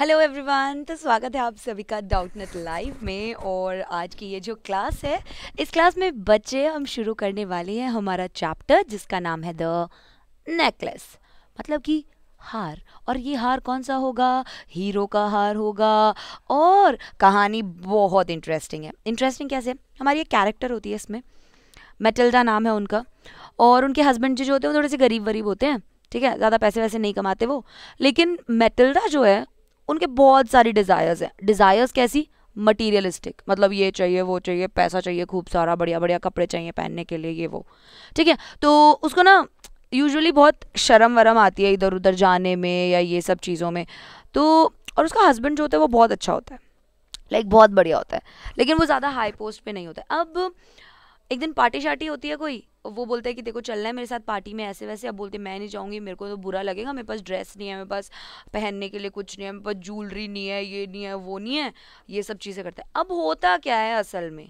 Hello everyone तो स्वागत है आप सभी का डाउटनेट लाइव में और आज की ये जो क्लास है इस क्लास में बच्चे हम शुरू करने वाले हैं हमारा चैप्टर जिसका नाम है द नेकलेस मतलब कि हार और ये हार कौन सा होगा हीरो का हार होगा और कहानी बहुत इंटरेस्टिंग है इंटरेस्टिंग कैसे हमारी एक कैरेक्टर होती है इसमें मेटल्डा नाम है उनका और उनके हस्बैंड जो होते हैं वो थोड़े से गरीब वरीब होते हैं ठीक है ज़्यादा पैसे वैसे नहीं कमाते वो लेकिन मेटल्डा जो है उनके बहुत सारी डिज़ायर्स हैं डिज़ायर्स कैसी मटीरियलिस्टिक मतलब ये चाहिए वो चाहिए पैसा चाहिए खूब सारा बढ़िया बढ़िया कपड़े चाहिए पहनने के लिए ये वो ठीक है तो उसको ना यूजुअली बहुत शर्म वरम आती है इधर उधर जाने में या ये सब चीज़ों में तो और उसका हस्बैंड जो होता है वो बहुत अच्छा होता है लाइक like, बहुत बढ़िया होता है लेकिन वो ज़्यादा हाई पोस्ट पे नहीं होता है अब एक दिन पार्टी शार्टी होती है कोई वो बोलता है कि देखो चलना है मेरे साथ पार्टी में ऐसे वैसे अब बोलते मैं नहीं जाऊंगी मेरे को तो बुरा लगेगा मेरे पास ड्रेस नहीं है मेरे पास पहनने के लिए कुछ नहीं है मेरे पास ज्वेलरी नहीं है ये नहीं है वो नहीं है ये सब चीज़ें करते हैं अब होता क्या है असल में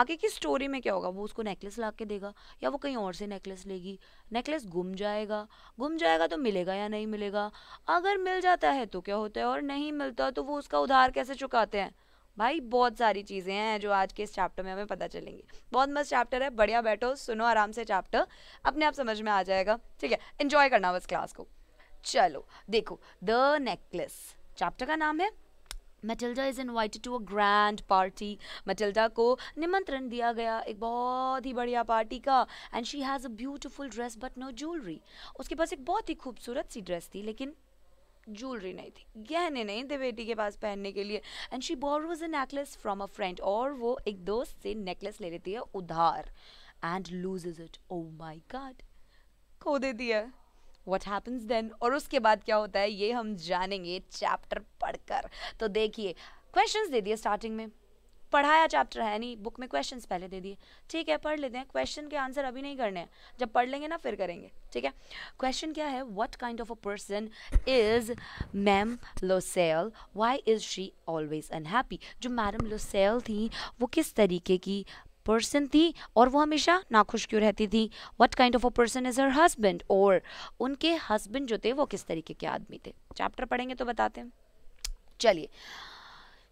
आगे की स्टोरी में क्या होगा वो उसको नेकलेस ला के देगा या वो कहीं और से नेकलेस लेगी नेकलेस गुम जाएगा गुम जाएगा तो मिलेगा या नहीं मिलेगा अगर मिल जाता है तो क्या होता है और नहीं मिलता तो वो उसका उधार कैसे चुकाते हैं भाई बहुत सारी चीज़ें हैं जो आज के इस चैप्टर में हमें पता चलेंगी बहुत मस्त चैप्टर है बढ़िया बैठो सुनो आराम से चैप्टर अपने आप समझ में आ जाएगा ठीक है इन्जॉय करना बस क्लास को चलो देखो द नेकलेस चैप्टर का नाम है Matilda is invited to a grand party Matilda को निमंत्रण दिया गया एक बहुत ही बढ़िया पार्टी का and she has a beautiful dress but no jewellery उसके पास एक बहुत ही खूबसूरत सी ड्रेस थी लेकिन ज्वेलरी नहीं थी गहने नहीं थे बेटी के पास पहनने के लिए and she was a necklace from a friend और वो एक दोस्त से नेकलेस ले लेती है उधार and is it oh my God खो देती है वट हैपन्स देन और उसके बाद क्या होता है ये हम जानेंगे चैप्टर पढ़कर तो देखिए क्वेश्चन दे दिए स्टार्टिंग में पढ़ाया चैप्टर है नहीं बुक में क्वेश्चन पहले दे दिए ठीक है पढ़ लेते हैं क्वेश्चन के आंसर अभी नहीं करने हैं जब पढ़ लेंगे ना फिर करेंगे ठीक है क्वेश्चन क्या है what kind of a person is ma'am Loisel why is she always unhappy जो मैडम लोसेल थी वो किस तरीके की पर्सन थी और वो हमेशा नाखुश क्यों रहती थी what kind of a person is her husband और उनके हस्बैंड जो थे वो किस तरीके के आदमी थे चैप्टर पढ़ेंगे तो बताते हैं चलिए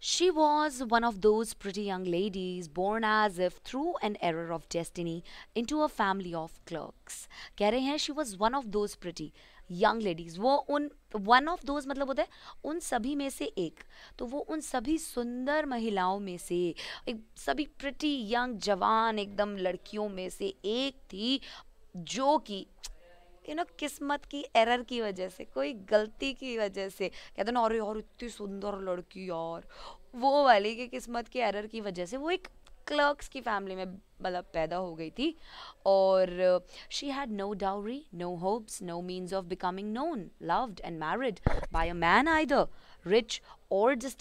She was one of those pretty young ladies born as if through an error of destiny into a family of clerks. कह रहे हैं she was one of those pretty young ladies. वो उन one of those मतलब होता है उन सभी में से एक तो वो उन सभी सुंदर महिलाओं में से एक सभी pretty young जवान एकदम लड़कियों में से एक थी जो कि यू नो किस्मत की एरर की वजह से कोई गलती की वजह से कहते ना अरे यार इतनी सुंदर लड़की यार वो वाली की किस्मत की एरर की वजह से वो एक क्लर्क्स की फैमिली में मतलब पैदा हो गई थी और she had no dowry no hopes no means of becoming known loved and married by a man I rich और or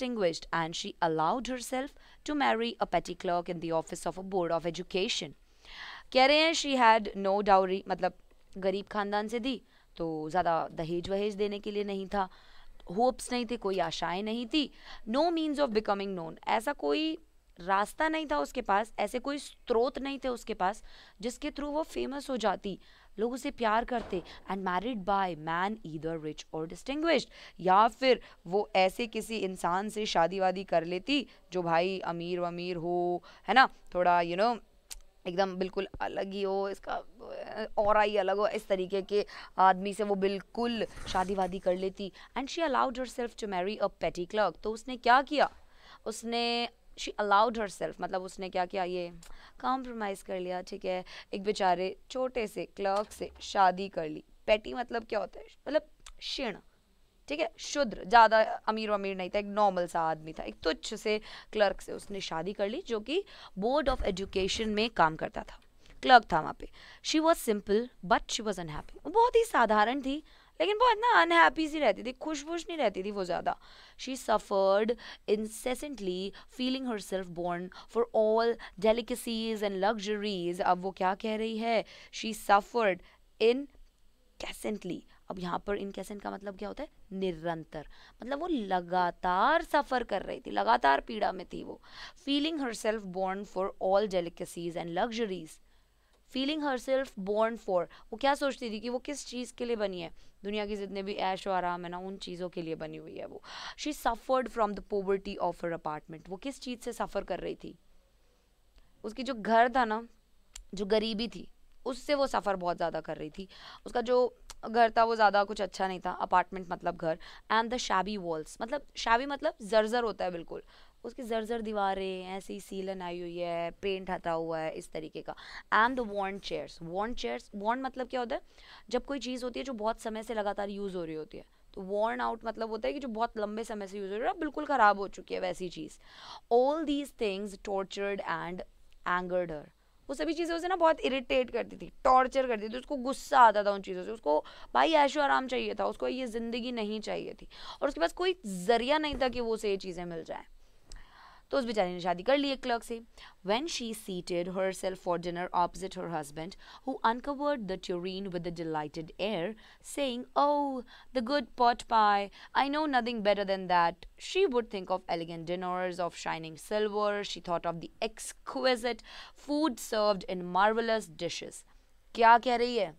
and she allowed herself to marry a petty clerk in the office of a board of education कह रहे हैं she had no dowry मतलब गरीब खानदान से दी तो ज़्यादा दहेज वहेज देने के लिए नहीं था होप्स नहीं थे कोई आशाएं नहीं थी no means of becoming known ऐसा कोई रास्ता नहीं था उसके पास ऐसे कोई स्रोत नहीं थे उसके पास जिसके थ्रू वो फेमस हो जाती लोग उसे प्यार करते and married by man either rich और डिस्टिंग्विश्ड या फिर वो ऐसे किसी इंसान से शादी वादी कर लेती जो भाई अमीर वमीर हो है ना थोड़ा यू you नो know, एकदम बिल्कुल अलग ही हो इसका और ही अलग हो इस तरीके के आदमी से वो बिल्कुल शादी वादी कर लेती and she allowed herself to marry a petty clerk तो उसने क्या किया उसने शी अलाउड हर सेल्फ मतलब उसने क्या किया ये कॉम्प्रोमाइज़ कर लिया ठीक है एक बेचारे छोटे से क्लर्क से शादी कर ली पेटी मतलब क्या होता है मतलब क्षीण ठीक है शुद्र ज़्यादा अमीर अमीर नहीं था एक नॉर्मल सा आदमी था एक तुच्छ से क्लर्क से उसने शादी कर ली जो कि बोर्ड ऑफ एजुकेशन में काम करता था क्लर्क था वहाँ पे she was simple but she was unhappy वो बहुत ही साधारण थी लेकिन बहुत ना अनहैप्पी सी रहती थी खुश खुश नहीं रहती थी वो ज़्यादा she suffered incessantly feeling herself born for all delicacies and luxuries अब वो क्या कह रही है शी सफर्ड इन कैसेंटली अब यहाँ पर इनकेसेंट का मतलब क्या होता है निरंतर मतलब वो लगातार सफ़र कर रही थी लगातार पीड़ा में थी वो feeling herself born for all delicacies and luxuries feeling herself born for वो क्या सोचती थी कि वो किस चीज़ के लिए बनी है दुनिया की जितने भी ऐश और आराम है ना उन चीज़ों के लिए बनी हुई है वो she suffered from the poverty of her apartment वो किस चीज़ से सफ़र कर रही थी उसकी जो घर था ना जो गरीबी थी उससे वो सफ़र बहुत ज़्यादा कर रही थी उसका जो घर था वो ज़्यादा कुछ अच्छा नहीं था अपार्टमेंट मतलब घर एंड द शाबी वॉल्स मतलब शाबी मतलब जर्जर होता है बिल्कुल उसकी जर्जर दीवारें ऐसी सीलन आई हुई है पेंट हटा हुआ है इस तरीके का and the wand chairs wand chairs wand मतलब क्या होता है जब कोई चीज़ होती है जो बहुत समय से लगातार यूज़ हो रही होती है तो वॉर्न आउट मतलब होता है कि जो बहुत लंबे समय से यूज़ हो रही है बिल्कुल ख़राब हो चुकी है वैसी चीज़ all these things tortured and angered her वो सभी चीज़ें उसे ना बहुत इरिटेट करती थी टॉर्चर करती थी तो उसको गुस्सा आता था उन चीज़ों से उसको भाई ऐशो आराम चाहिए था उसको ये ज़िंदगी नहीं चाहिए थी और उसके पास कोई ज़रिया नहीं था कि वो उसे ये चीज़ें मिल जाएँ तो उस बेचारी ने शादी कर ली एक क्लर्क से when she seated herself for dinner opposite her husband who uncovered the tureen with the delighted air saying oh the good pot pie I know nothing better than that she would think of elegant dinners of shining silver she thought of the exquisite food served in marvellous dishes क्या कह रही है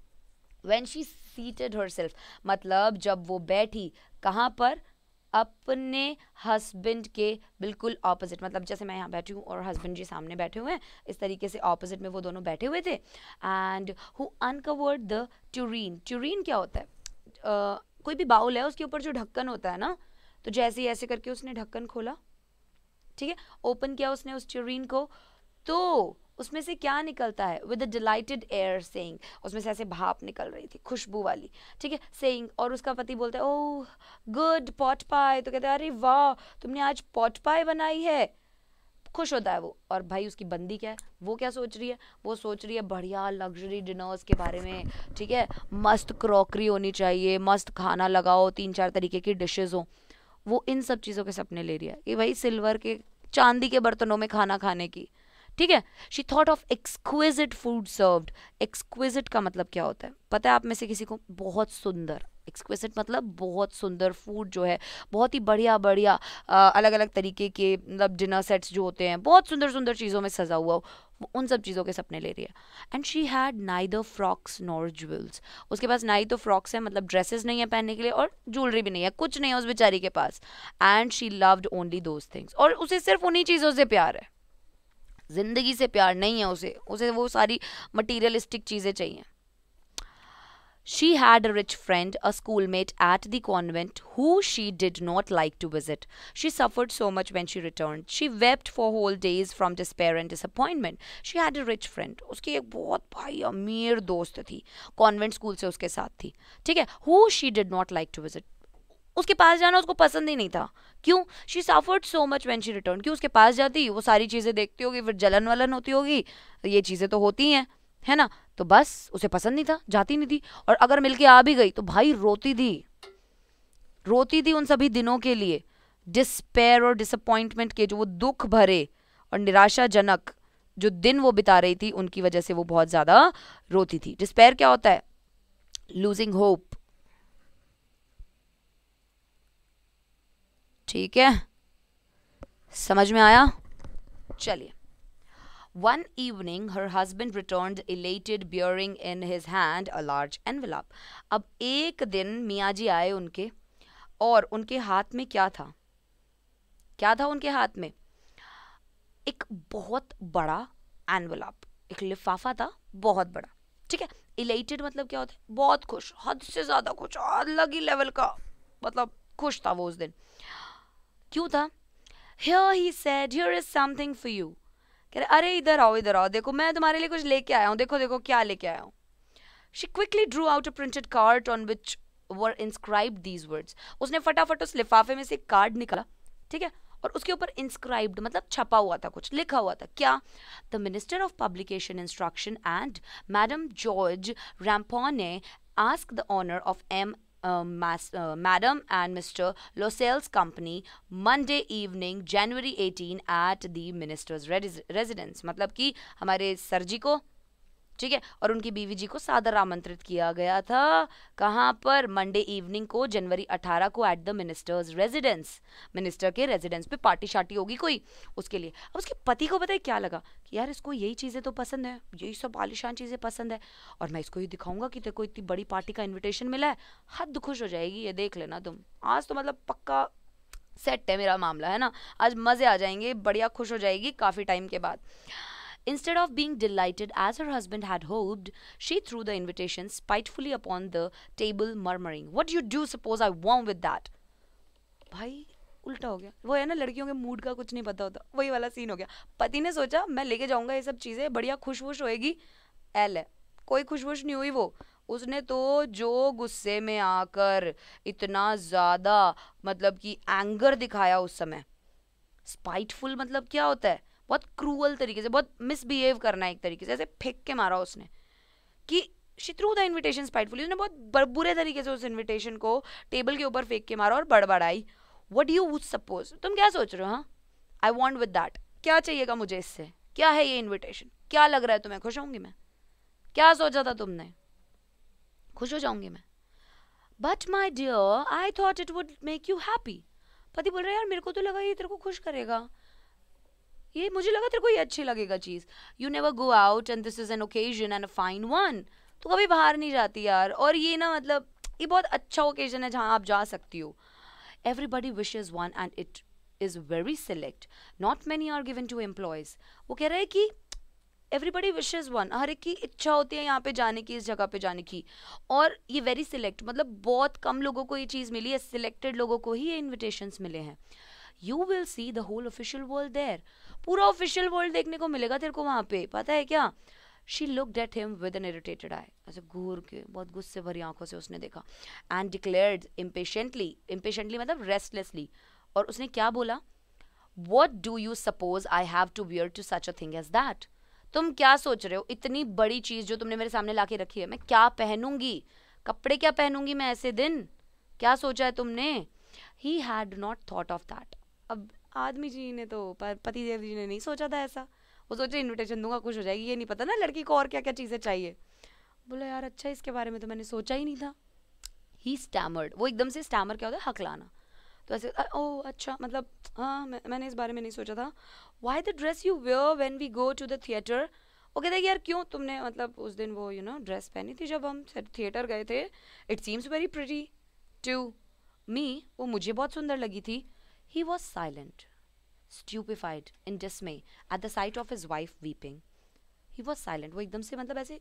when she seated herself मतलब जब वो बैठी कहाँ पर अपने हस्बैंड के बिल्कुल ऑपोजिट मतलब जैसे मैं यहाँ बैठी हूँ और हस्बैंड जी सामने बैठे हुए हैं इस तरीके से ऑपोजिट में वो दोनों बैठे हुए थे and who uncovered the tureen tureen क्या होता है uh, कोई भी बाउल है उसके ऊपर जो ढक्कन होता है ना तो जैसे ही ऐसे करके उसने ढक्कन खोला ठीक है ओपन किया उसने उस ट्यूरिन को तो उसमें से क्या निकलता है with a delighted air saying उसमें से ऐसे भाप निकल रही थी खुशबू वाली ठीक है सेइंग और उसका पति बोलता है ओह गुड पॉट पाए तो कहते हैं अरे वाह तुमने आज पॉट पाए बनाई है खुश होता है वो और भाई उसकी बंदी क्या है वो क्या सोच रही है वो सोच रही है बढ़िया लग्जरी डिनर्स के बारे में ठीक है मस्त क्रॉकरी होनी चाहिए मस्त खाना लगाओ तीन चार तरीके की डिशेज़ हो वो इन सब चीज़ों के सपने ले रही है कि भाई सिल्वर के चांदी के बर्तनों में खाना खाने की ठीक है she thought of exquisite food served exquisite का मतलब क्या होता है पता है आप में से किसी को बहुत सुंदर एक्सक्विजिट मतलब बहुत सुंदर फूड जो है बहुत ही बढ़िया बढ़िया अलग अलग तरीके के मतलब डिनर सेट्स जो होते हैं बहुत सुंदर सुंदर चीज़ों में सजा हुआ हो उन सब चीज़ों के सपने ले रही है एंड शी हैड नाई द फ्रॉक्स नॉर ज्वेल्स उसके पास नाई तो फ्रॉक्स है मतलब ड्रेसेस नहीं है पहनने के लिए और ज्वेलरी भी नहीं है कुछ नहीं है उस बेचारी के पास and she loved only those things और उसे सिर्फ उन्हीं चीज़ों से प्यार है ज़िंदगी से प्यार नहीं है उसे उसे वो सारी मटीरियलिस्टिक चीज़ें चाहिए She had a rich friend, a schoolmate at the convent, who she did not like to visit. She suffered so much when she returned. She wept for whole days from despair and disappointment. She had a rich friend. उसकी एक बहुत भाई अमीर दोस्त थी convent school से उसके साथ थी ठीक है who she did not like to visit उसके पास जाना उसको पसंद ही नहीं था क्यों she suffered so much when she return क्यों उसके पास जाती वो सारी चीज़ें देखती होगी फिर जलन वलन होती होगी ये चीज़ें तो होती हैं है ना तो बस उसे पसंद नहीं था जाती नहीं थी और अगर मिलके आ भी गई तो भाई रोती थी रोती थी उन सभी दिनों के लिए डिस्पेयर और डिसअपॉइंटमेंट के जो वो दुख भरे और निराशाजनक जो दिन वो बिता रही थी उनकी वजह से वो बहुत ज़्यादा रोती थी डिस्पेयर क्या होता है लूजिंग होप ठीक है समझ में आया चलिए one evening her husband return elated bearing in his hand a large envelope. अब एक दिन मियाँ जी आए उनके और उनके हाथ में क्या था क्या था उनके हाथ में एक बहुत बड़ा एनवलाप एक लिफाफा था बहुत बड़ा ठीक है इलेटेड मतलब क्या होता है बहुत खुश हद से ज़्यादा खुश अलग ही लेवल का मतलब खुश था वो उस दिन क्यों था here he said here is something for you कह रहे अरे इधर आओ इधर आओ देखो मैं तुम्हारे लिए कुछ लेके आया हूँ देखो देखो क्या लेके आया हूँ she quickly drew out a printed card on which were inscribe these words उसने फटाफट उस लिफाफे में से एक कार्ड निकाला ठीक है और उसके ऊपर इंस्क्राइब्ड मतलब छपा हुआ था कुछ लिखा हुआ था क्या the minister of publication instruction and madam George ने ask the honour of M Um, uh, Madam and Mr. Loselle's company Monday evening January 18 at the minister's residence. मतलब कि हमारे सर जी को ठीक है और उनकी बीवी जी को सादर आमंत्रित किया गया था कहाँ पर मंडे इवनिंग को जनवरी 18 को at the minister's residence minister के रेजिडेंस पे पार्टी शार्टी होगी कोई उसके लिए अब उसके पति को बताए क्या लगा कि यार इसको यही चीज़ें तो पसंद है यही सब आलिशान चीज़ें पसंद है और मैं इसको ये दिखाऊंगा कि तेरे को इतनी बड़ी पार्टी का इन्विटेशन मिला है हद खुश हो जाएगी ये देख लेना तुम आज तो मतलब पक्का सेट है मेरा मामला है ना आज मज़े आ जाएंगे बढ़िया खुश हो जाएगी काफ़ी टाइम के बाद Instead of being delighted as her husband had hoped, she threw the invitation spitefully upon the table, murmuring, What do you do suppose I want with that? भाई उल्टा हो गया वो है ना लड़कियों के मूड का कुछ नहीं पता होता वही वाला सीन हो गया पति ने सोचा मैं लेके जाऊंगा ये सब चीज़ें बढ़िया खुशबुश होएगी एल है कोई खुशबुश नहीं हुई वो उसने तो जो गुस्से में आकर इतना ज़्यादा मतलब कि एंगर दिखाया उस समय स्पाइटफुल मतलब क्या होता है बहुत क्रूअल तरीके से बहुत मिसबिहेव करना एक तरीके से ऐसे फेंक के मारा उसने कि शी द इन्विटेशन स्पाइटफुली उसने बहुत बुरे तरीके से उस इन्विटेशन को टेबल के ऊपर फेंक के मारा और बड़बड़ाई वट यू वुड सपोज तुम क्या सोच रहे हो हाँ आई वॉन्ट विद दैट क्या चाहिएगा मुझे इससे क्या है ये इन्विटेशन क्या लग रहा है तुम्हें खुश होंगी मैं क्या सोचा था तुमने खुश हो जाऊंगी मैं but my dear I thought it would make you happy पति बोल रहे यार मेरे को तो लगा ये तेरे को खुश करेगा ये मुझे लगा तेरे को ये अच्छी लगेगा चीज़ you never go out and this is an occasion and a fine one तो कभी बाहर नहीं जाती यार और ये ना मतलब ये बहुत अच्छा ओकेजन है जहाँ आप जा सकती हो everybody wish is one and it is very select not many are given to employees वो कह रहे हैं कि एवरीबडी विशेज वन हर एक की इच्छा होती है यहाँ पे जाने की इस जगह पे जाने की और ये वेरी सिलेक्ट मतलब बहुत कम लोगों को ये चीज़ मिली है सिलेक्टेड लोगों को ही ये इन्विटेशंस मिले हैं you will see the whole official world there पूरा ऑफिशियल वर्ल्ड देखने को मिलेगा तेरे को वहाँ पे पता है क्या she look at him with an irritated eye ऐसे घूर के बहुत गुस्से भरी आंखों से उसने देखा एंड डिक्लेयर्ड इम्पेशेंटली इम्पेशेंटली मतलब रेस्टलेसली और उसने क्या बोला what do you suppose I have to wear to such a thing as that तुम क्या सोच रहे हो इतनी बड़ी चीज़ जो तुमने मेरे सामने ला के रखी है मैं क्या पहनूंगी कपड़े क्या पहनूंगी मैं ऐसे दिन क्या सोचा है तुमने he had not thought of that अब आदमी जी ने तो पति देव जी ने नहीं सोचा था ऐसा वो सोचे इन्विटेशन दूंगा कुछ हो जाएगी ये नहीं पता ना लड़की को और क्या क्या चीज़ें चाहिए बोला यार अच्छा इसके बारे में तो मैंने सोचा ही नहीं था ही स्टैमर्ड वो एकदम से स्टैमर क्या होता है हकलाना तो ऐसे ओ अच्छा मतलब हाँ मैं, मैंने इस बारे में नहीं सोचा था why the dress you wear when we go to the theatre वो कहते यार क्यों तुमने मतलब उस दिन वो यू नो ड्रेस पहनी थी जब हम थिएटर गए थे it seems very pretty to me वो मुझे बहुत सुंदर लगी थी He was silent, stupefied in dismay at the sight of his wife weeping. He was silent. वो एकदम से मतलब ऐसे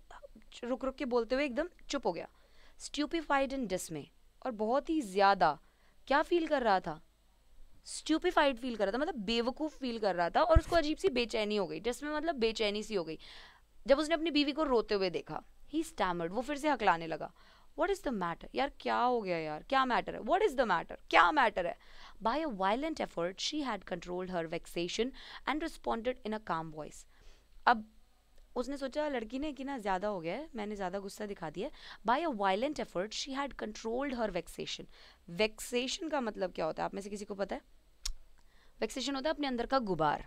रुक रुक के बोलते हुए एकदम चुप हो गया स्ट्यूपिफाइड इन डिसमे और बहुत ही ज़्यादा क्या फील कर रहा था स्ट्यूपिफाइड फील कर रहा था मतलब बेवकूफ़ फील कर रहा था और उसको अजीब सी बेचैनी हो गई डिसमे मतलब बेचैनी सी हो गई जब उसने अपनी बीवी को रोते हुए देखा ही स्टैमर्ड वो फिर से हकलाने लगा वट इज़ द मैटर यार क्या हो गया यार क्या मैटर है वट इज़ द मैटर क्या मैटर है by a violent effort she had control her vexation and responded in a calm voice अब उसने सोचा लड़की ने कि ना ज़्यादा हो गया है मैंने ज़्यादा गुस्सा दिखा दिया by a violent effort she had controlled her vexation vexation का मतलब क्या होता है आप में से किसी को पता है वैक्सेशन होता है अपने अंदर का गुबार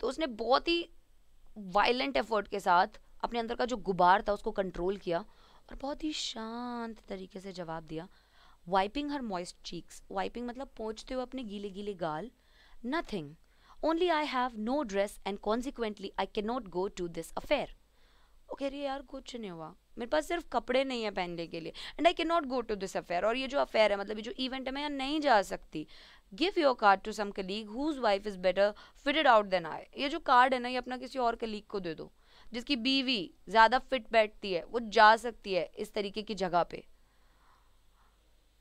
तो उसने बहुत ही वायलेंट एफर्ट के साथ अपने अंदर का जो गुबार था उसको कंट्रोल किया और बहुत ही शांत तरीके से जवाब दिया wiping her moist cheeks wiping मतलब पहुँचते हुए अपने गीले गीले गाल nothing only I have no dress and consequently I can not go to this affair वो कह रही है यार कुछ नहीं हुआ मेरे पास सिर्फ कपड़े नहीं है पहनने के लिए and I can not go to this affair और ये जो अफेयर है मतलब ये जो इवेंट है मैं यहाँ नहीं जा सकती give your card to some colleague whose wife is better fitted out than I ये जो कार्ड है ना ये अपना किसी और कलीग को दे दो जिसकी बीवी ज़्यादा फिट बैठती है वो जा सकती है इस तरीके की जगह पे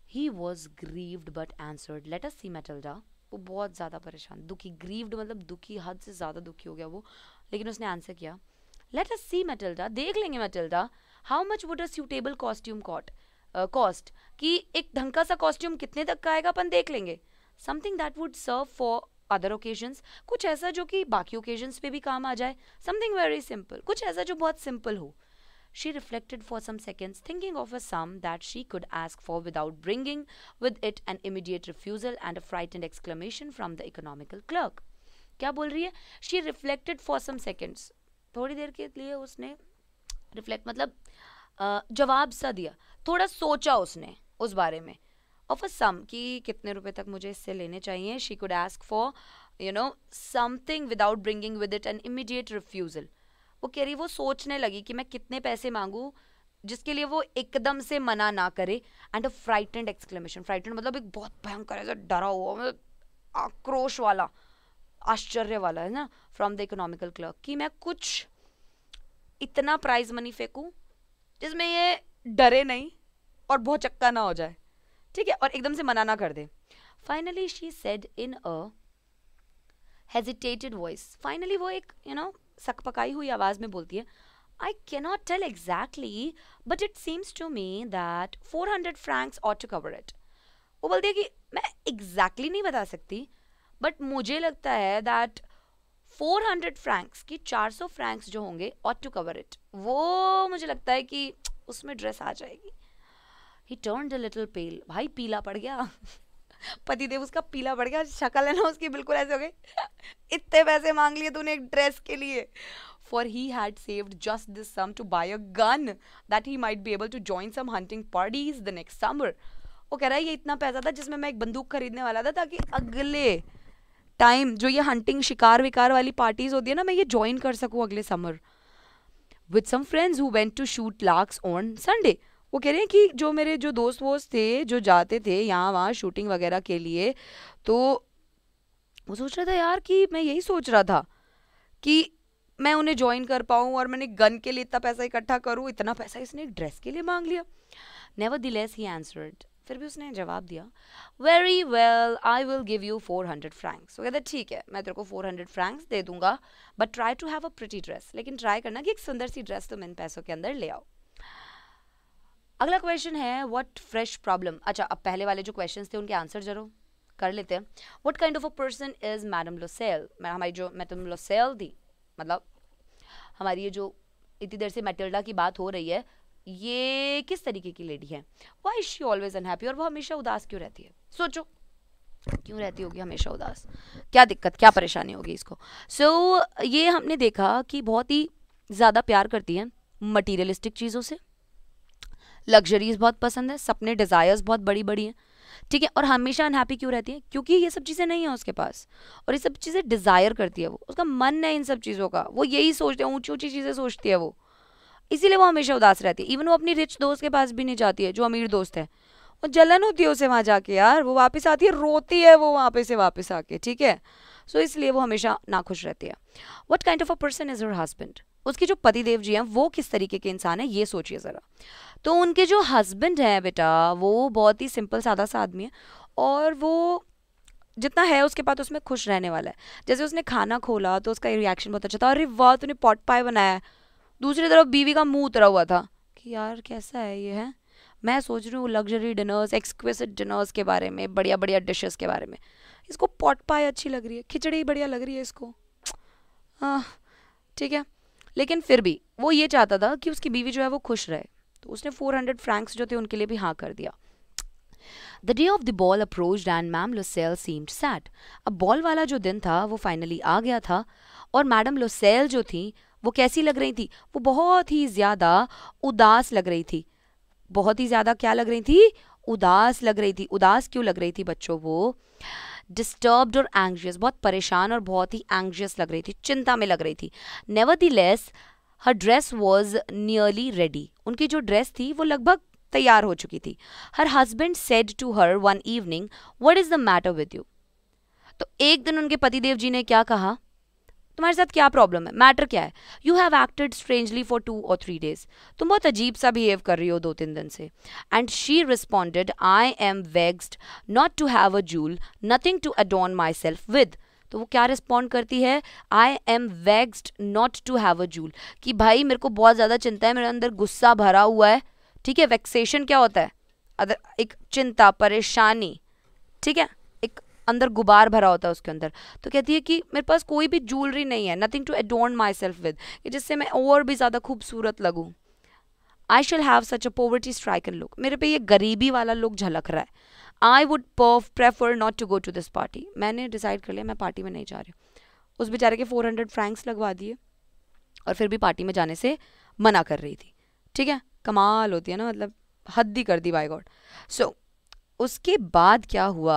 ही was grieved but answered let us see Mathilde वो बहुत ज़्यादा परेशान दुखी ग्रीव्ड मतलब दुखी हद से ज़्यादा दुखी हो गया वो लेकिन उसने आंसर किया लेट अस सी मेटल्डा देख लेंगे Mathilde how much would a suitable costume cot cost कि एक धंका सा कॉस्ट्यूम कितने तक का आएगा अपन देख लेंगे something that would serve for other occasions कुछ ऐसा जो कि बाकी ओकेजन पे भी काम आ जाए समथिंग वेरी सिंपल कुछ ऐसा जो बहुत सिंपल हो she reflected for some seconds thinking of a sum that she could ask for without bringing with it an immediate refusal and a fright and exclamation from the economical clerk क्या बोल रही है she reflected for some seconds थोड़ी देर के लिए उसने reflect मतलब जवाब सा दिया थोड़ा सोचा उसने उस बारे में ऑफ अ सम कि कितने रुपए तक मुझे इससे लेने चाहिए she could ask for you know something without bringing with it an immediate refusal वो कह रही वो सोचने लगी कि मैं कितने पैसे मांगू जिसके लिए वो एकदम से मना ना करे and a frightened exclamation frightened मतलब एक बहुत भयंकर ऐसा डरा हुआ मतलब आक्रोश वाला आश्चर्य वाला है ना फ्रॉम द इकोनॉमिकल क्लर्क कि मैं कुछ इतना प्राइज मनी फेंकूँ जिसमें ये डरे नहीं और बहुत चक्का ना हो जाए ठीक है और एकदम से मना ना कर दे finally she said in a hesitated voice finally वो एक यू नो सक पकाई हुई आवाज़ में बोलती है I not tell exactly but it seems to me that four hundred francs ought to cover it वो बोलती है कि मैं exactly नहीं बता सकती बट मुझे लगता है दैट फोर हंड्रेड फ्रैंक्स की चार सौ फ्रैंक्स जो होंगे ऑट टू कवर इट वो मुझे लगता है कि उसमें ड्रेस आ जाएगी ही टर्न अ लिटल पेल भाई पीला पड़ गया पतिदेव उसका पीला पड़ गया शक्ल है ना उसकी बिल्कुल ऐसे हो गई इतने पैसे मांग लिए तूने एक ड्रेस के लिए for he had saved just this sum to buy a gun that he might be able to join some hunting parties the next summer वो कह रहा है ये इतना पैसा था जिसमें मैं एक बंदूक खरीदने वाला था ताकि अगले टाइम जो ये हंटिंग शिकार विकार वाली पार्टीज होती है ना मैं ये ज्वाइन कर सकूँ अगले summer with some friends who went to shoot larks on Sunday वो कह रहे हैं कि जो मेरे जो दोस्त वोस्त थे जो जाते थे यहाँ वहाँ शूटिंग वगैरह के लिए तो वो सोच रहा था यार कि मैं यही सोच रहा था कि मैं उन्हें ज्वाइन कर पाऊँ और मैंने गन के लिए इतना पैसा इकट्ठा करूँ इतना पैसा इसने एक ड्रेस के लिए मांग लिया नेवर लेस ही आंसर्ड फिर भी उसने जवाब दिया very well I will give you four hundred francs वो कहते ठीक है मैं तेरे को फोर हंड्रेड फ्रैंक्स दे दूंगा but try to have a pretty dress लेकिन ट्राई करना कि एक सुंदर सी ड्रेस तुम इन पैसों के अंदर ले आओ अगला क्वेश्चन है व्हाट फ्रेश प्रॉब्लम अच्छा अब पहले वाले जो क्वेश्चन थे उनके आंसर जरूर कर लेते हैं what kind of a person is madam Loisel हमारी जो मैडम लोसेल थी मतलब हमारी ये जो इतनी देर से मेटिल्डा की बात हो रही है ये किस तरीके की लेडी है why is she always unhappy और वो हमेशा उदास क्यों रहती है सोचो क्यों रहती होगी हमेशा उदास क्या दिक्कत क्या परेशानी होगी इसको सो so, ये हमने देखा कि बहुत ही ज़्यादा प्यार करती है मटीरियलिस्टिक चीज़ों से लग्जरीज बहुत पसंद है सपने डिज़ायर्स बहुत बड़ी बड़ी हैं ठीक है और हमेशा अनहैप्पी क्यों रहती है क्योंकि ये सब चीज़ें नहीं है उसके पास और ये सब चीज़ें डिज़ायर करती है वो उसका मन है इन सब चीज़ों का वो यही सोचते हैं ऊँची ऊँची चीज़ें सोचती है वो इसीलिए वो हमेशा उदास रहती है इवन वो अपनी रिच दोस्त के पास भी नहीं जाती है जो अमीर दोस्त है वो जलन होती है उसे वहाँ जाके यार वो वापस आती है रोती है वो वहाँ पे से वापस आके ठीक है सो so, इसलिए वो हमेशा नाखुश रहती है what kind of a person is her husband उसके जो पतिदेव जी हैं वो किस तरीके के इंसान हैं ये सोचिए ज़रा तो उनके जो हस्बैंड हैं बेटा वो बहुत ही सिंपल सादा सा आदमी है और वो जितना है उसके पास उसमें खुश रहने वाला है जैसे उसने खाना खोला तो उसका रिएक्शन बहुत अच्छा था अरे वाह तूने पॉट पाए बनाया है दूसरी तरफ बीवी का मुंह उतरा हुआ था कि यार कैसा है ये है मैं सोच रही हूँ लग्जरी डिनर्स एक्सक्विजिट डिनर्स के बारे में बढ़िया बढ़िया डिशेस के बारे में इसको पॉट पाए अच्छी लग रही है खिचड़ी बढ़िया लग रही है इसको ठीक है लेकिन फिर भी वो ये चाहता था कि उसकी बीवी जो है वो खुश रहे तो उसने 400 फ्रैंक्स जो थे उनके लिए भी हाँ कर दिया the day of the ball approach and mam Loisel seemed sad अब बॉल वाला जो दिन था वो फाइनली आ गया था और मैडम लोसेल जो थी वो कैसी लग रही थी वो बहुत ही ज़्यादा उदास लग रही थी बहुत ही ज़्यादा क्या लग रही थी उदास लग रही थी उदास क्यों लग रही थी बच्चों वो डिस्टर्ब्ड और एंग्जियस बहुत परेशान और बहुत ही एंग्जियस लग रही थी चिंता में लग रही थी nevertheless her dress was nearly ready उनकी जो ड्रेस थी वो लगभग तैयार हो चुकी थी her husband said to her one evening what is the matter with you तो एक दिन उनके पतिदेव जी ने क्या कहा तुम्हारे साथ क्या प्रॉब्लम है मैटर क्या है you have acted strangely for two और थ्री डेज तुम बहुत अजीब सा बिहेव कर रही हो दो तीन दिन से and she responded I am vexed not to have a jewel nothing to adorn myself with तो वो क्या रिस्पॉन्ड करती है I am vexed not to have a jewel कि भाई मेरे को बहुत ज़्यादा चिंता है मेरे अंदर गुस्सा भरा हुआ है ठीक है वैक्सेशन क्या होता है अदर एक चिंता परेशानी ठीक है अंदर गुबार भरा होता है उसके अंदर तो कहती है कि मेरे पास कोई भी ज्वेलरी नहीं है nothing to adorn myself with जिससे मैं और भी ज़्यादा खूबसूरत लगूँ I shall have such a poverty strike and look मेरे पे ये गरीबी वाला लुक झलक रहा है I would prefer not to go to this party मैंने डिसाइड कर लिया मैं पार्टी में नहीं जा रही उस बेचारे के फोर हंड्रेड फ्रैंक्स लगवा दिए और फिर भी पार्टी में जाने से मना कर रही थी ठीक है कमाल होती है ना मतलब हद ही कर दी बाई गॉड सो उसके बाद क्या हुआ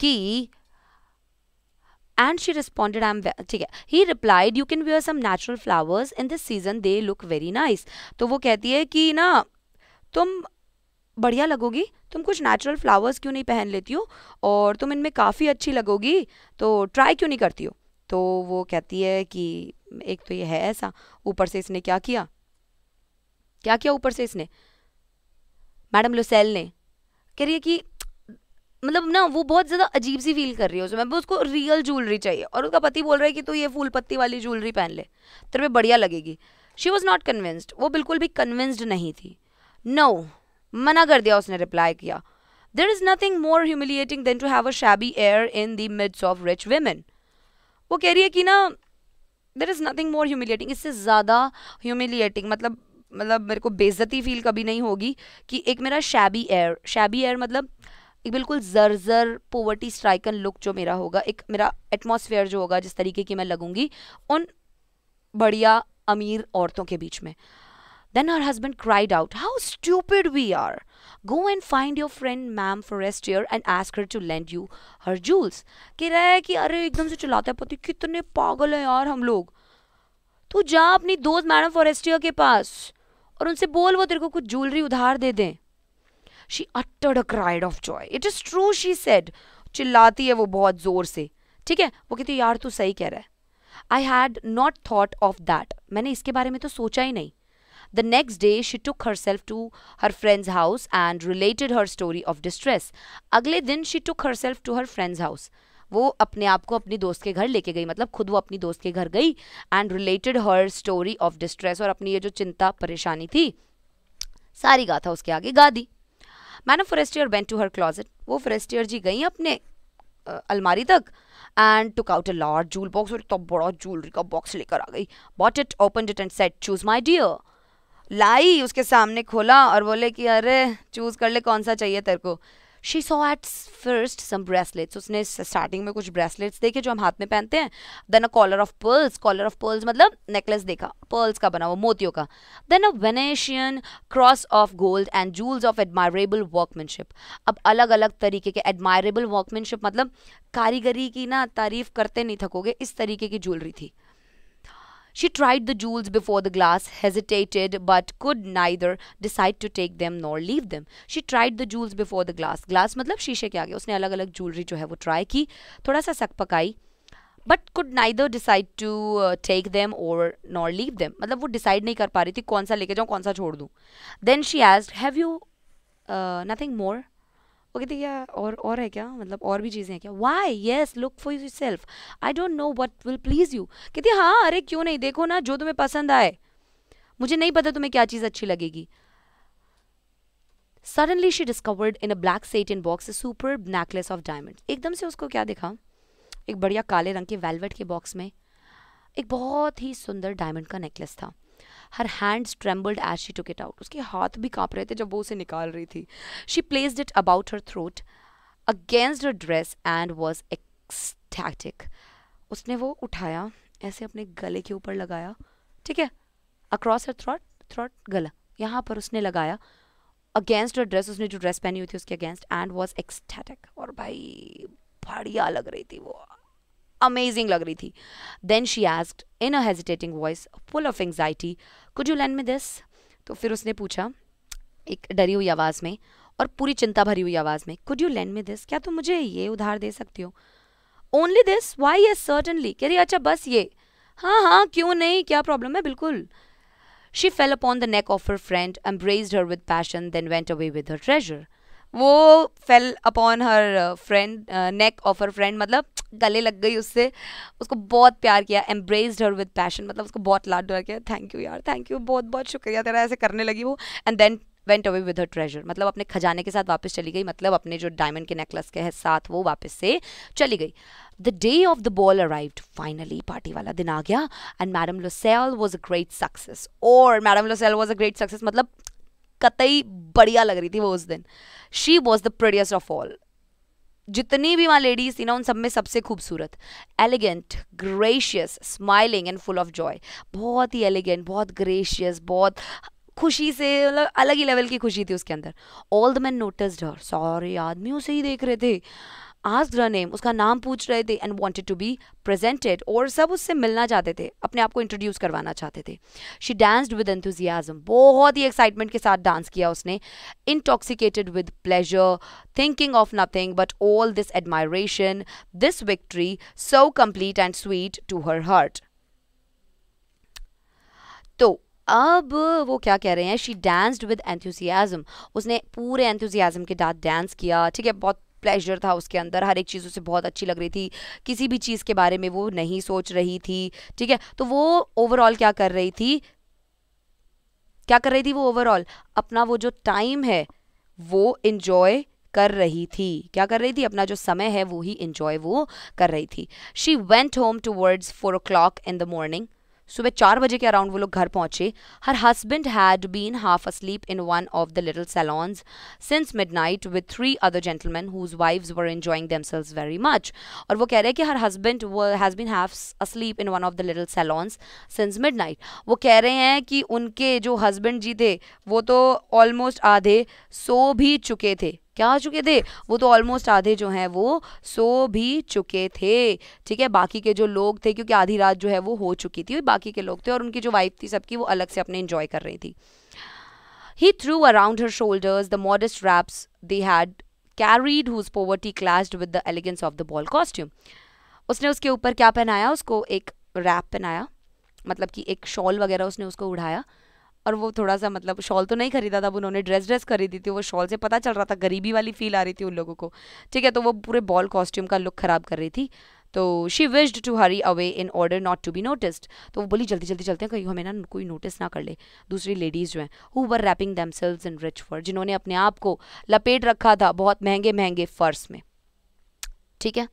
कि and she responded I am ठीक है he replied you can wear some natural flowers in this season they look very nice तो वो कहती है कि ना तुम बढ़िया लगोगी तुम कुछ नेचुरल फ्लावर्स क्यों नहीं पहन लेती हो और तुम इनमें काफ़ी अच्छी लगोगी तो ट्राई क्यों नहीं करती हो तो वो कहती है कि एक तो ये है ऐसा ऊपर से इसने क्या किया क्या किया ऊपर से इसने मैडम लुसेल ने कह रही है कि मतलब ना वो बहुत ज़्यादा अजीब सी फील कर रही है उसमें उसको रियल ज्वेलरी चाहिए और उसका पति बोल रहा है कि तू ये फूल पत्ती वाली ज्वेलरी पहन ले तेरे पे बढ़िया लगेगी शी वॉज़ नॉट कन्विंस्ड वो बिल्कुल भी कन्विंस्ड नहीं थी नो no, मना कर दिया उसने रिप्लाई किया there is nothing more humiliating than to have a shabby air in the midst of rich women वो कह रही है कि ना there is nothing more humiliating इससे ज़्यादा ह्यूमिलिएटिंग मतलब मतलब मेरे को बेजती फील कभी नहीं होगी कि एक मेरा शैबी एयर शैबी एयर मतलब एक बिल्कुल जर्जर पोवर्टी स्ट्राइकन लुक जो मेरा होगा एक मेरा एटमोसफेयर जो होगा जिस तरीके की मैं लगूंगी उन बढ़िया अमीर औरतों के बीच में then Then cried out how stupid we are go and find your friend mam Forestier Forestier, and ask her to lend you her jewels कह रहा है कि अरे एकदम से चलाता है पति कितने पागल हैं यार हम लोग तू जा अपनी दोस्त मैडम फॉरेस्टियर के पास और उनसे बोल वो तेरे को कुछ ज्वेलरी उधार दे दें she uttered a cried of joy it is true she said चिल्लाती है वो बहुत ज़ोर से ठीक है वो कहती यार तू सही कह रहा है I had not thought of that मैंने इसके बारे में तो सोचा ही नहीं next day she took herself to her friend's house and related her story of distress अगले दिन took herself to her friend's house वो अपने आप को अपनी दोस्त के घर लेके गई मतलब खुद वो अपनी दोस्त के घर गई and related her story of distress और अपनी ये जो चिंता परेशानी थी सारी गाथा उसके आगे गा दी madam Forestier went to her closet वो फोरेस्टियर जी गई अपने अलमारी तक and took out a large jewel box और तब बड़ा ज्वेलरी का बॉक्स लेकर आ गई brought it open it and said choose my dear लाई उसके सामने खोला और बोले कि अरे चूज़ कर ले कौन सा चाहिए तेरे को she saw at first some bracelets उसने स्टार्टिंग में कुछ ब्रेसलेट्स देखे जो हम हाथ में पहनते हैं then a collar of pearls collar of pearls मतलब नेकलेस देखा पर्ल्स का बना हुआ मोतियों का then a Venetian cross of gold and jewels of admirable workmanship अब अलग अलग तरीके के एडमायरेबल वर्कमैनशिप मतलब कारीगरी की ना तारीफ करते नहीं थकोगे इस तरीके की ज्वेलरी थी She tried the jewels before the glass, hesitated, but could neither decide to take them nor leave them. She tried the jewels before the glass. Glass मतलब शीशे के आगे उसने अलग अलग ज्वेलरी जो है वो ट्राई की थोड़ा सा सक पकाई but could neither decide to take them. और नॉर लीव देम मतलब वो डिसाइड नहीं कर पा रही थी कौन सा लेके जाऊँ कौन सा छोड़ दूँ देन शी एज have you nothing more okay तो क्या और और है क्या मतलब और भी चीज़ें हैं क्या why yes look for yourself I don't know what will please you कहती हाँ अरे क्यों नहीं देखो ना जो तुम्हें पसंद आए मुझे नहीं पता तुम्हें क्या चीज़ अच्छी लगेगी suddenly she discovered in a black in box super necklace of diamond एकदम से उसको क्या दिखा एक बढ़िया काले रंग के वेलवेट के बॉक्स में एक बहुत ही सुंदर डायमंड का नेकलेस था her hands trembled as she took it out उसके हाथ भी काँप रहे थे जब वो उसे निकाल रही थी she placed it about her throat against her dress and was ecstatic उसने वो उठाया ऐसे अपने गले के ऊपर लगाया ठीक है अक्रॉस हर थ्रॉट थ्रॉट गला यहाँ पर उसने लगाया अगेंस्ट हर ड्रेस उसने जो ड्रेस पहनी हुई थी उसके अगेंस्ट एंड वॉज एक्सटैटिक और भाई बढ़िया लग रही थी वो अमेजिंग लग रही थी then she ask in a hesitating voice full of anxiety could you lend me this तो फिर उसने पूछा एक डरी हुई आवाज़ में और पूरी चिंता भरी हुई आवाज़ में could you lend me this क्या तुम मुझे ये उधार दे सकती हो only this why yes certainly कह रही अच्छा बस ये हाँ हाँ क्यों नहीं क्या प्रॉब्लम है बिल्कुल she fell upon the neck of her friend embrace her with passion then went away with her treasure वो fell upon her friend neck of her friend मतलब गले लग गई उससे उसको बहुत प्यार किया एम्ब्रेस्ड हर विद पैशन मतलब उसको बहुत लाड डर किया थैंक यू यार थैंक यू बहुत बहुत शुक्रिया तेरा ऐसे करने लगी वो and then went away with her treasure मतलब अपने खजाने के साथ वापस चली गई मतलब अपने जो डायमंड के नेकलेस के साथ वो वापस से चली गई the day of the ball arrived finally party वाला दिन आ गया and madam Loisel was a great success और madam Loisel was a great success मतलब कतई बढ़िया लग रही थी वो उस दिन she was the prettiest of all जितनी भी वहाँ लेडीज थी ना उन सब में सबसे खूबसूरत elegant gracious smiling and full of joy बहुत ही एलिगेंट बहुत ग्रेशियस बहुत खुशी से मतलब अलग ही लेवल की खुशी थी उसके अंदर all the men noticed her सारे आदमी उसे ही देख रहे थे आज हर नेम उसका नाम पूछ रहे थे and wanted to be presented और सब उससे मिलना चाहते थे अपने आप को इंट्रोड्यूस करवाना चाहते थे शी डांस्ड विद एंथुजियाजम बहुत ही एक्साइटमेंट के साथ डांस किया उसने intoxicated with pleasure thinking of nothing but all this admiration this victory so complete and sweet to her heart तो अब वो क्या कह रहे हैं शी डांस्ड विद एंथुजियाज़म उसने पूरे एंथुजियाज़म के साथ डांस किया ठीक है बहुत प्लेजर था उसके अंदर हर एक चीज़ उसे बहुत अच्छी लग रही थी किसी भी चीज़ के बारे में वो नहीं सोच रही थी ठीक है तो वो ओवरऑल क्या कर रही थी क्या कर रही थी वो ओवरऑल अपना वो जो टाइम है वो इन्जॉय कर रही थी क्या कर रही थी अपना जो समय है वो ही इन्जॉय वो कर रही थी she went home towards four o'clock in the morning सुबह चार बजे के अराउंड वो लोग घर पहुंचे her husband had been half asleep in one of the little salons since midnight with three other gentleman whose wives were enjoying themselves very much और वो कह रहे हैं कि her husband has been half asleep in one of the little salons since mid night वो कह रहे हैं कि उनके जो हस्बैंड जी थे वो तो ऑलमोस्ट आधे सो भी चुके थे क्या आ चुके थे वो तो ऑलमोस्ट आधे जो हैं वो सो भी चुके थे ठीक है बाकी के जो लोग थे क्योंकि आधी रात जो है वो हो चुकी थी बाकी के लोग थे और उनकी जो वाइफ थी सबकी वो अलग से अपने इन्जॉय कर रही थी he threw around her shoulders the modest wraps they had carried whose poverty clashed with the elegance of the ball costume उसने उसके ऊपर क्या पहनाया उसको एक रैप पहनाया मतलब कि एक शॉल वगैरह उसने उसको उड़ाया और वो थोड़ा सा मतलब शॉल तो नहीं खरीदा था उन्होंने ड्रेस ड्रेस खरीदी थी वो शॉल से पता चल रहा था गरीबी वाली फील आ रही थी उन लोगों को ठीक है तो वो पूरे बॉल कॉस्ट्यूम का लुक ख़राब कर रही थी तो she wished to hurry away in order not to be noticed तो वो बोली जल्दी जल्दी चलते हैं कहीं हमें ना कोई नोटिस ना कर ले दूसरी लेडीज़ जो हैं who were wrapping themselves in rich fur जिन्होंने अपने आप को लपेट रखा था बहुत महंगे महंगे फर्स में ठीक है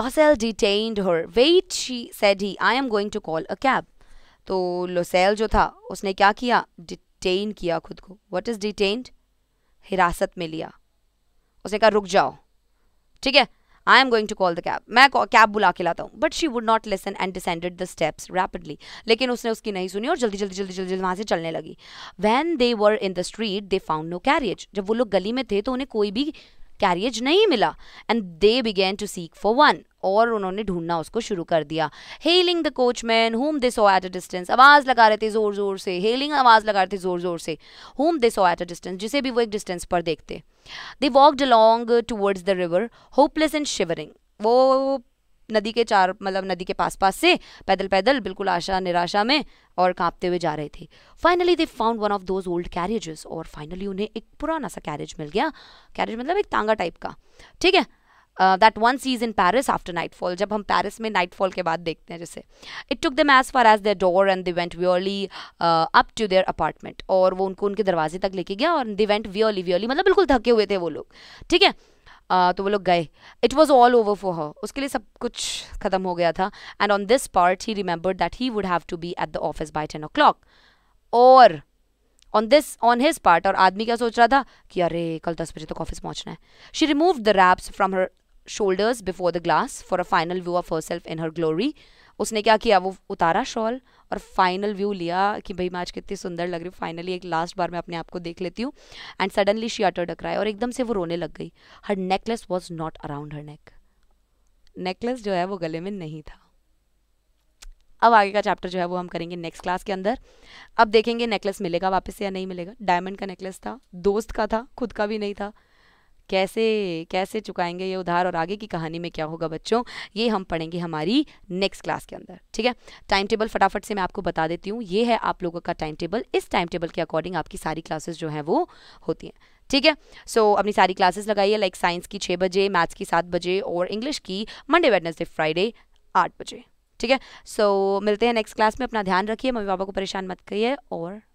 Loisel detained her wait she said he I am going to call a cab तो लोसेल जो था उसने क्या किया डिटेन किया खुद को व्हाट इज़ डिटेन्ड हिरासत में लिया उसने कहा रुक जाओ ठीक है I am going to call the cab मैं कैब बुला के लाता हूँ but she would not listen and descended the steps rapidly लेकिन उसने उसकी नहीं सुनी और जल्दी जल्दी जल्दी जल्दी जल्दी वहाँ से चलने लगी when they were in the street they found no carriage जब वो लोग गली में थे तो उन्हें कोई भी कैरियज नहीं मिला and they began to seek for one और उन्होंने ढूंढना उसको शुरू कर दिया hailing the coachman whom they saw at a distance आवाज़ लगा रहे थे ज़ोर ज़ोर से हेलिंग आवाज़ लगा रहे थे ज़ोर ज़ोर से whom they saw at a distance जिसे भी वो एक डिस्टेंस पर देखते they walked along towards the river hopeless and shivering वो नदी के चार मतलब नदी के पास पास से पैदल पैदल बिल्कुल आशा निराशा में और कांपते हुए जा रहे थे finally they found one of those old carriages और फाइनली उन्हें एक पुराना सा कैरेज मिल गया कैरेज मतलब एक तांगा टाइप का ठीक है that one sees in Paris after nightfall जब हम पैरिस में नाइटफॉल के बाद देखते हैं जैसे it took them as far as the door and they went wearily up to their apartment और वो उनको उनके दरवाजे तक लेके गया और दे वेंट वियरली मतलब बिल्कुल थके हुए थे वो लोग ठीक है तो वो लोग गए it was all over for her उसके लिए सब कुछ खत्म हो गया था and on this part he remembered that he would have to be at the office by ten o'clock और on this on his part और आदमी क्या सोच रहा था कि अरे कल दस बजे तक ऑफिस पहुंचना है she remove the wraps from her shoulders before the glass for a final view of herself in her glory उसने क्या किया वो उतारा शॉल और फाइनल व्यू लिया कि भाई मैं आज कितनी सुंदर लग रही हूँ फाइनली एक लास्ट बार मैं अपने आप को देख लेती हूँ and suddenly she uttered a cry और एकदम से वो रोने लग गई her necklace was not around her neck necklace जो है वो गले में नहीं था अब आगे का चैप्टर जो है वो हम करेंगे नेक्स्ट क्लास के अंदर अब देखेंगे नेकलेस मिलेगा वापस या नहीं मिलेगा डायमंड का नेकलेस था दोस्त का था खुद का भी नहीं था कैसे कैसे चुकाएंगे ये उधार और आगे की कहानी में क्या होगा बच्चों ये हम पढ़ेंगे हमारी नेक्स्ट क्लास के अंदर ठीक है टाइम टेबल फटाफट से मैं आपको बता देती हूँ ये है आप लोगों का टाइम टेबल इस टाइम टेबल के अकॉर्डिंग आपकी सारी क्लासेस जो हैं वो होती हैं ठीक है सो so, अपनी सारी क्लासेस लगाइए लाइक साइंस की छः बजे मैथ्स की सात बजे और इंग्लिश की मंडे वेडनेसडे फ्राइडे आठ बजे ठीक है सो so, मिलते हैं नेक्स्ट क्लास में अपना ध्यान रखिए मम्मी पापा को परेशान मत करिए और